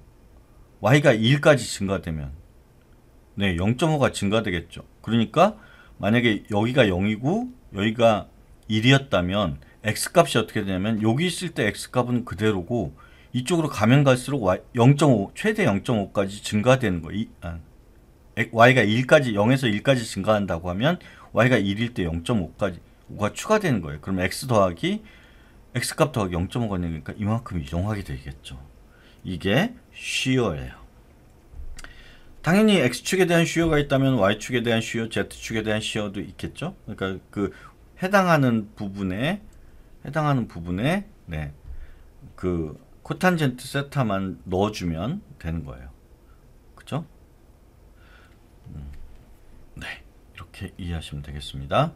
y가 1까지 증가되면 네, 0.5가 증가되겠죠. 그러니까 만약에 여기가 0이고 여기가 1이었다면 x값이 어떻게 되냐면 여기 있을 때 x값은 그대로고 이쪽으로 가면 갈수록 0.5 최대 0.5까지 증가되는 거 이, 아, y가 1까지 0에서 1까지 증가한다고 하면 y가 1일 때 0.5까지 5가 추가되는 거예요. 그럼 x 더하기 x값 더하기 0.5가 되니까 이만큼 이동하게 되겠죠. 이게 쉬어예요. 당연히 x축에 대한 쉬어가 있다면 y축에 대한 쉬어, z축에 대한 쉬어도 있겠죠. 그러니까 그 해당하는 부분에 해당하는 부분에 네, 그 코탄젠트 세타만 넣어주면 되는 거예요. 이렇게 이해하시면 되겠습니다.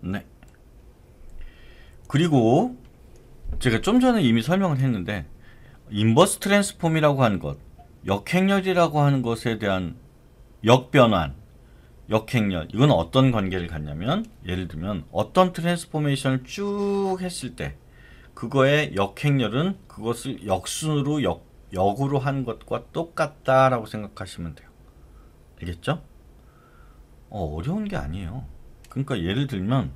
네. 그리고 제가 좀 전에 이미 설명을 했는데 인버스 트랜스폼이라고 하는 것, 역행렬이라고 하는 것에 대한 역변환, 역행렬 이건 어떤 관계를 갖냐면 예를 들면 어떤 트랜스포메이션을 쭉 했을 때 그거의 역행렬은 그것을 역순으로 역, 역으로 한 것과 똑같다라고 생각하시면 돼요. 알겠죠? 어, 어려운 게 아니에요. 그러니까 예를 들면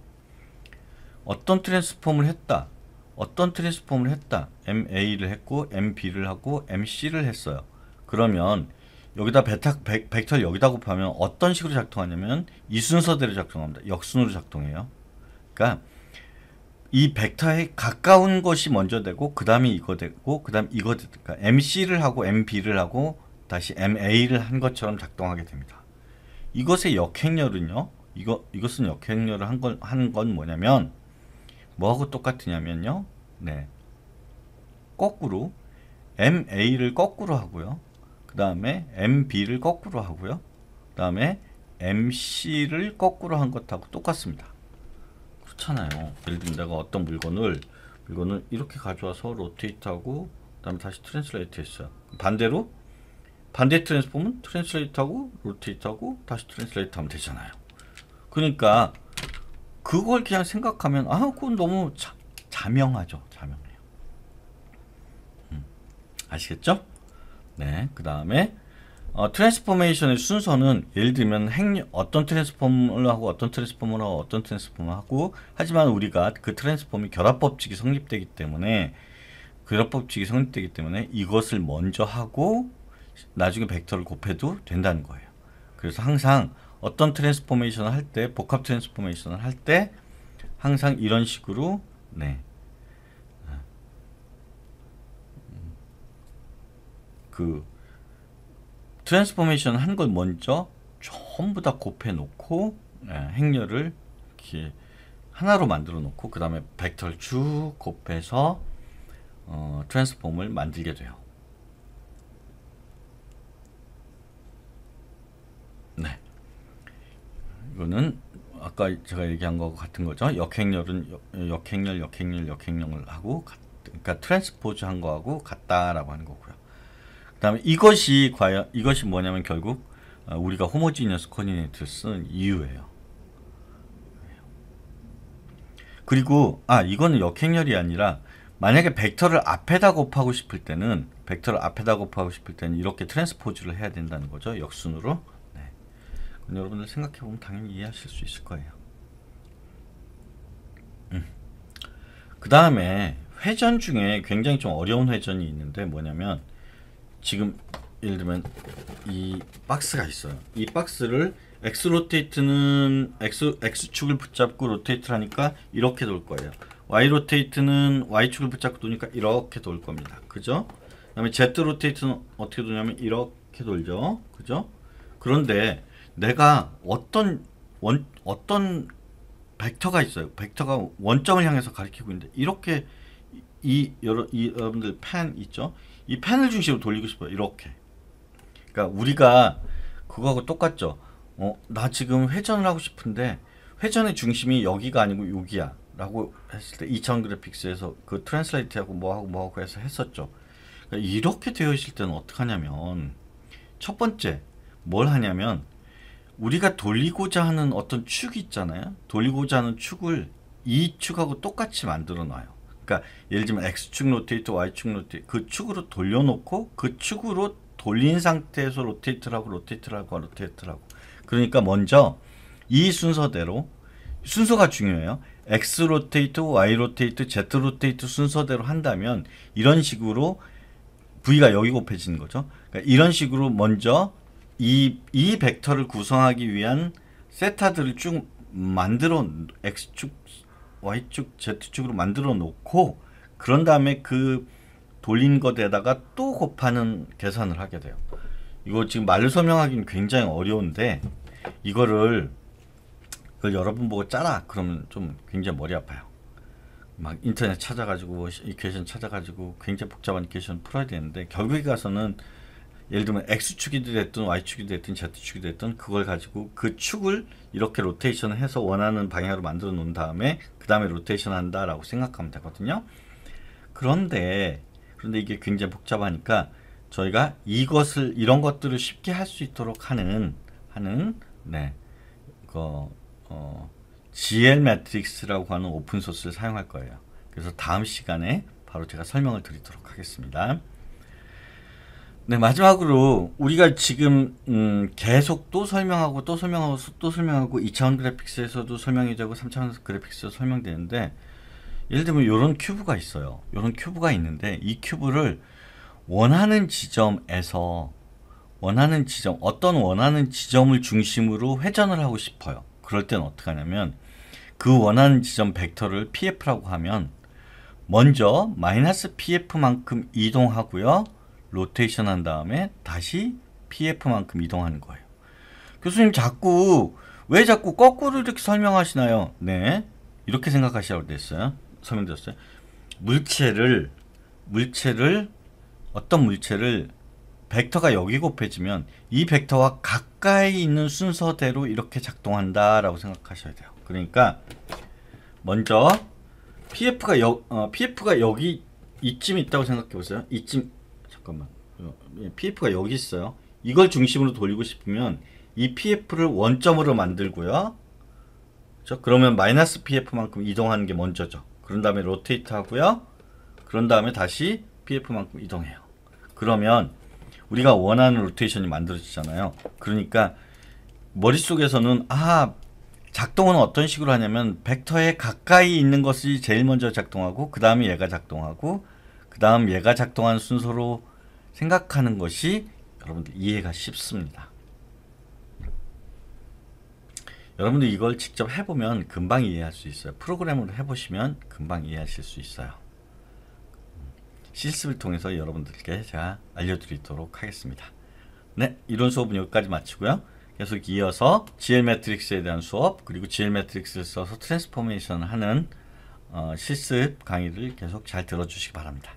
어떤 트랜스폼을 했다. 어떤 트랜스폼을 했다. MA를 했고 MB를 하고 MC를 했어요. 그러면 여기다 베탁, 벡, 벡터를 여기다 곱하면 어떤 식으로 작동하냐면 이 순서대로 작동합니다. 역순으로 작동해요. 그러니까 이 벡터에 가까운 것이 먼저 되고 그다음에 이거 되고 그 다음 이거 되니까 그러니까 MC를 하고 MB를 하고 다시 MA를 한 것처럼 작동하게 됩니다. 이것의 역행렬은요. 이거 이것은 역행렬을 한건한건 뭐냐면 뭐하고 똑같으냐면요. 네. 거꾸로 MA를 거꾸로 하고요. 그 다음에 MB를 거꾸로 하고요. 그 다음에 MC를 거꾸로 한 것하고 똑같습니다. 쉽잖아요. 예를 들면 내가 어떤 물건을 물건을 이렇게 가져와서 로테이트하고 그다음에 다시 트랜스레이트 했어요. 반대로 반대 트랜스폼은 트랜스레이트하고 로테이트하고 다시 트랜스레이트 하면 되잖아요. 그러니까 그걸 그냥 생각하면 아 그건 너무 자, 자명하죠. 자명해요. 음, 아시겠죠? 네, 그 다음에 어, 트랜스포메이션의 순서는 예를 들면 행 어떤 트랜스폼을 하고 어떤 트랜스폼을 하고 어떤 트랜스폼을 하고 하지만 우리가 그 트랜스폼이 결합법칙이 성립되기 때문에 결합법칙이 성립되기 때문에 이것을 먼저 하고 나중에 벡터를 곱해도 된다는 거예요. 그래서 항상 어떤 트랜스포메이션을 할 때 복합 트랜스포메이션을 할 때 항상 이런 식으로 네. 그 트랜스포메이션 한 걸 먼저 전부 다 곱해 놓고 예, 행렬을 이렇게 하나로 만들어 놓고 그 다음에 벡터를 쭉 곱해서 어, 트랜스폼을 만들게 돼요. 네. 이거는 아까 제가 얘기한 거 같은 거죠. 역행렬은 역, 행렬 역행렬, 역행렬을 하고 그러니까 트랜스포즈 한 거하고 같다라고 하는 거고요. 다음에 이것이 과연 이것이 뭐냐면 결국 아, 우리가 호모지니어스 코디네이트를 쓴 이유예요. 그리고 아 이거는 역행렬이 아니라 만약에 벡터를 앞에다 곱하고 싶을 때는 벡터를 앞에다 곱하고 싶을 때는 이렇게 트랜스포즈를 해야 된다는 거죠. 역순으로. 네. 여러분들 생각해 보면 당연히 이해하실 수 있을 거예요. 음. 그 다음에 회전 중에 굉장히 좀 어려운 회전이 있는데 뭐냐면 지금 예를 들면 이 박스가 있어요. 이 박스를 X 로테이트는 X X축을 붙잡고 로테이트를 하니까 이렇게 돌 거예요. Y 로테이트는 Y축을 붙잡고 도니까 이렇게 돌 겁니다. 그죠? 그다음에 Z 로테이트는 어떻게 도냐면 이렇게 돌죠. 그죠? 그런데 내가 어떤 원 어떤 벡터가 있어요. 벡터가 원점을 향해서 가리키고 있는데 이렇게 이이 여러분들 펜 있죠? 이팬을 중심으로 돌리고 싶어요. 이렇게. 그러니까 우리가 그거하고 똑같죠. 어, 나 지금 회전을 하고 싶은데 회전의 중심이 여기가 아니고 여기야. 라고 했을 때2 0 그래픽스에서 그 트랜slate 뭐하고 뭐하고 해서 했었죠. 그러니까 이렇게 되어 있을 때는 어떻 하냐면 첫 번째 뭘 하냐면 우리가 돌리고자 하는 어떤 축이 있잖아요. 돌리고자 하는 축을 이 축하고 똑같이 만들어 놔요. 그러니까 예를 들면 X축 로테이트 Y축 로테이트그 축으로 돌려놓고 그 축으로 돌린 상태에서 로테이트라고로테이트라고로테이트라고 그러니까 먼저 이 순서대로 순서가 중요해요. X 로테이트, Y 로테이트, Z 로테이트 순서대로 한다면 이런 식으로 V가 여기 곱해지는 거죠. 그러니까 이런 식으로 먼저 이, 이 벡터를 구성하기 위한 세타들을 쭉 만들어 X축 Y축, Z축으로 만들어 놓고 그런 다음에 그 돌린 것에다가 또 곱하는 계산을 하게 돼요. 이거 지금 말로 설명하기는 굉장히 어려운데 이거를 그 여러분 보고 짜라 그러면 좀 굉장히 머리 아파요. 막 인터넷 찾아가지고 이퀘션 뭐 찾아가지고 굉장히 복잡한 이퀘션 풀어야 되는데 결국에 가서는 예를 들면 X축이 됐든 Y축이 됐든 Z축이 됐든 그걸 가지고 그 축을 이렇게 로테이션 해서 원하는 방향으로 만들어 놓은 다음에 그 다음에 로테이션 한다라고 생각하면 되거든요. 그런데 그런데 이게 굉장히 복잡하니까 저희가 이것을 이런 것들을 쉽게 할 수 있도록 하는 하는 네. 그 어, GL 매트릭스라고 하는 오픈 소스를 사용할 거예요. 그래서 다음 시간에 바로 제가 설명을 드리도록 하겠습니다. 네 마지막으로 우리가 지금 음, 계속 또 설명하고 또 설명하고 또 설명하고 2차원 그래픽스에서도 설명이 되고 3차원 그래픽스에서 설명되는데 예를 들면 이런 큐브가 있어요. 이런 큐브가 있는데 이 큐브를 원하는 지점에서 원하는 지점 어떤 원하는 지점을 중심으로 회전을 하고 싶어요. 그럴 땐 어떻게 하냐면 그 원하는 지점 벡터를 PF라고 하면 먼저 마이너스 PF만큼 이동하고요. 로테이션 한 다음에 다시 PF만큼 이동하는 거예요. 교수님 자꾸 왜 자꾸 거꾸로 이렇게 설명하시나요? 네. 이렇게 생각하시라고 됐어요. 설명드렸어요. 물체를 물체를 어떤 물체를 벡터가 여기 곱해지면 이 벡터와 가까이 있는 순서대로 이렇게 작동한다라고 생각하셔야 돼요. 그러니까 먼저 PF가 여, 어, PF가 여기 이쯤 있다고 생각해 보세요. 이쯤 잠깐만 어, 예, PF가 여기 있어요 이걸 중심으로 돌리고 싶으면 이 PF를 원점으로 만들고요 그 그러면 마이너스 PF만큼 이동하는 게 먼저죠 그런 다음에 로테이트 하고요 그런 다음에 다시 PF만큼 이동해요 그러면 우리가 원하는 로테이션이 만들어지잖아요 그러니까 머릿속에서는 아 작동은 어떤 식으로 하냐면 벡터에 가까이 있는 것이 제일 먼저 작동하고 그 다음에 얘가 작동하고 그 다음 얘가 작동한 순서로 생각하는 것이 여러분들 이해가 쉽습니다. 여러분들 이걸 직접 해보면 금방 이해할 수 있어요. 프로그램으로 해보시면 금방 이해하실 수 있어요. 실습을 통해서 여러분들께 제가 알려드리도록 하겠습니다. 네, 이론 수업은 여기까지 마치고요. 계속 이어서 GL 매트릭스에 대한 수업 그리고 GL 매트릭스를 써서 트랜스포메이션 하는 어, 실습 강의를 계속 잘 들어주시기 바랍니다.